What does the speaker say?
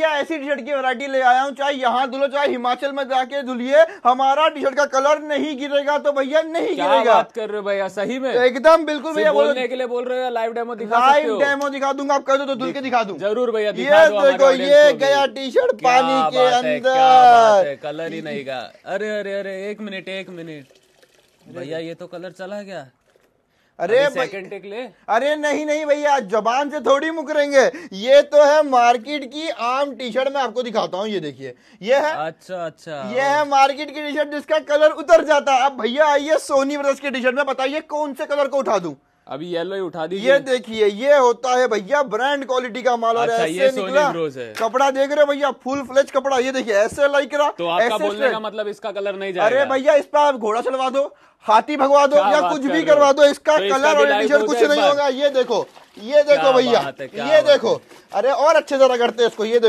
भैया ऐसी T shirt की वैरायटी ले आया हूँ चाहे यहाँ धुलो चाहे हिमाचल में जाके धुलिए हमारा टी शर्ट का कलर नहीं गिरेगा तो भैया नहीं क्या गिरेगा बात कर रहे हो भैया सही में तो एकदम बिल्कुल भैया बोलने के लिए बोल रहे हो लाइव डेमो दिखा लाइव डेमो दिखा दूंगा आप कह दो तो धुल के दिखा दू जरूर भैया ये देखो ये गया टी शर्ट पानी के अंदर कलर ही नहीं का अरे अरे अरे एक मिनट एक मिनट भैया ये तो कलर चला गया अरे टेक ले अरे नहीं नहीं भैया जबान से थोड़ी मुकरेंगे ये तो है मार्केट की आम टी शर्ट मैं आपको दिखाता हूँ ये देखिए ये है अच्छा अच्छा ये है मार्केट की टी शर्ट जिसका कलर उतर जाता है अब भैया आइए सोनी ब्रदर्स की टी शर्ट में बताइए कौन से कलर को उठा दूं अभी येलो ही उठा दी ये देखिए ये होता है भैया ब्रांड क्वालिटी का माल अच्छा, ऐसे निकला है। कपड़ा देख रहे भैया फुल फ्लेज कपड़ा ये देखिए ऐसे लाइक रहा तो आपका बोलने का मतलब इसका कलर नहीं जाएगा अरे भैया इस पर आप घोड़ा चलवा दो हाथी भगवा दो या कुछ भी करवा दो इसका तो कलर और कुछ नहीं होगा ये देखो ये देखो भैया ये देखो अरे और अच्छे तरह करते हैं इसको ये